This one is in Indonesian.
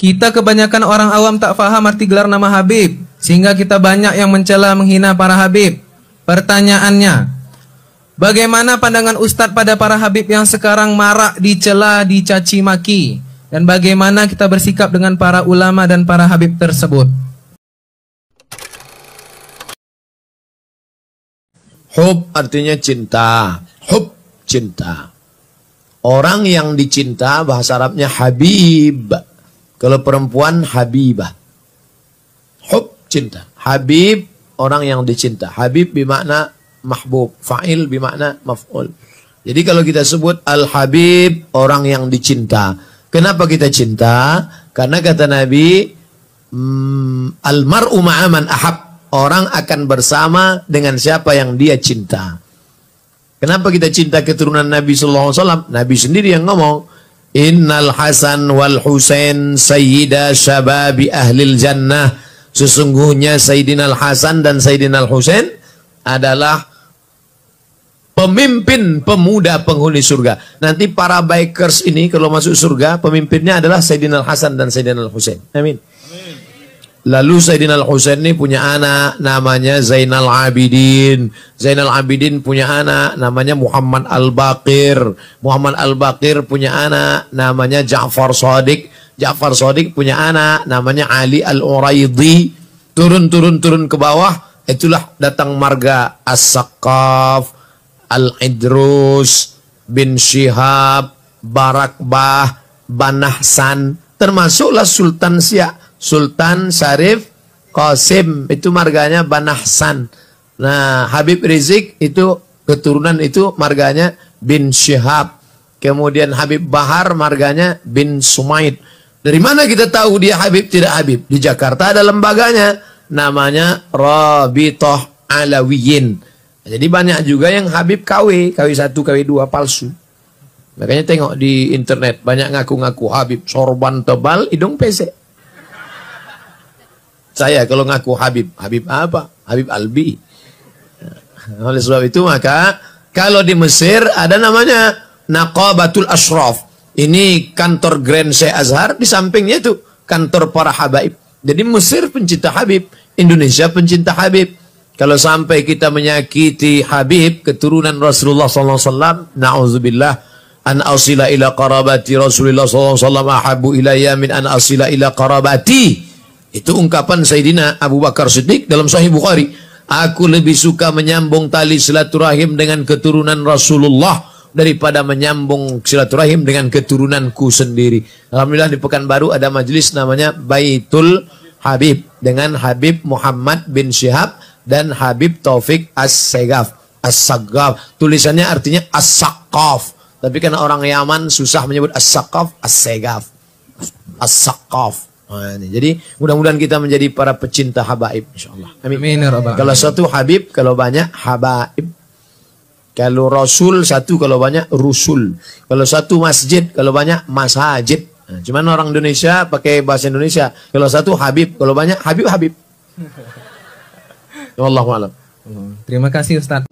Kita kebanyakan orang awam tak faham arti gelar nama Habib, sehingga kita banyak yang mencela menghina para Habib. Pertanyaannya, bagaimana pandangan Ustadz pada para Habib yang sekarang marak dicela, dicaci maki? Dan bagaimana kita bersikap dengan para ulama dan para Habib tersebut? Hub artinya cinta. Hub cinta. Orang yang dicinta bahasa Arabnya habib. Kalau perempuan habibah. Hub cinta. Habib orang yang dicinta. Habib bimakna mahbub. Fa'il bimakna maf'ul. Jadi kalau kita sebut al-habib orang yang dicinta. Kenapa kita cinta? Karena kata Nabi hmm, al-mar'u ma'aman ahab. Orang akan bersama dengan siapa yang dia cinta. Kenapa kita cinta keturunan Nabi Sallallahu Alaihi Wasallam? Nabi sendiri yang ngomong. Innal Hasan wal Husain sayyida syababi ahlil jannah. Sesungguhnya Sayyidina Al-Hasan dan Sayyidina Al-Husain adalah pemimpin pemuda penghuni surga. Nanti para bikers ini kalau masuk surga, pemimpinnya adalah Sayyidina Al-Hasan dan Sayyidina Al-Husain. Amin. Lalu Sayyidina Al-Husain ini punya anak namanya Zainal Abidin. Zainal Abidin punya anak namanya Muhammad Al-Baqir. Muhammad Al-Baqir punya anak namanya Ja'far Sadiq. Ja'far Sadiq punya anak namanya Ali Al-Uraidi. Turun-turun-turun ke bawah itulah datang marga as sakaf Al-Idrus, bin Syihab, Barakbah, Banahsan termasuklah Sultan Siak Sultan Syarif Qasim itu marganya Banahsan. Nah, Habib Rizik itu keturunan itu marganya bin Syihab. Kemudian Habib Bahar marganya bin Sumait. Dari mana kita tahu dia Habib tidak Habib? Di Jakarta ada lembaganya namanya Rabitoh Alawiyin. Jadi banyak juga yang Habib KW, KW 1, KW 2 palsu. Makanya tengok di internet banyak ngaku-ngaku Habib sorban tebal hidung pesek. Saya kalau ngaku Habib. Habib apa? Habib Albi. Oleh sebab itu maka kalau di Mesir ada namanya Naqabatul Ashraf. Ini kantor Grand Sheikh Azhar di sampingnya itu kantor para Habib. Jadi Mesir pencinta Habib, Indonesia pencinta Habib. Kalau sampai kita menyakiti Habib keturunan Rasulullah SAW, nauzubillah an asila ila qarabati Rasulullah SAW ahabu ilayya min an asila ila qarabati itu ungkapan Sayyidina Abu Bakar Siddiq dalam Sahih Bukhari. Aku lebih suka menyambung tali silaturahim dengan keturunan Rasulullah daripada menyambung silaturahim dengan keturunanku sendiri. Alhamdulillah di Pekanbaru ada majelis namanya Baitul Habib dengan Habib Muhammad bin Syihab dan Habib Taufik As-Segaf. as Tulisannya artinya As-Sakaf. Tapi karena orang Yaman susah menyebut as sagaf As-Segaf. as as jadi mudah-mudahan kita menjadi para pecinta habaib insyaallah. Amin. Amin ya kalau satu habib, kalau banyak habaib. Kalau rasul satu, kalau banyak rusul. Kalau satu masjid, kalau banyak masajid. Nah, cuman orang Indonesia pakai bahasa Indonesia. Kalau satu habib, kalau banyak habib habib. Wallahu alam. Terima kasih Ustaz.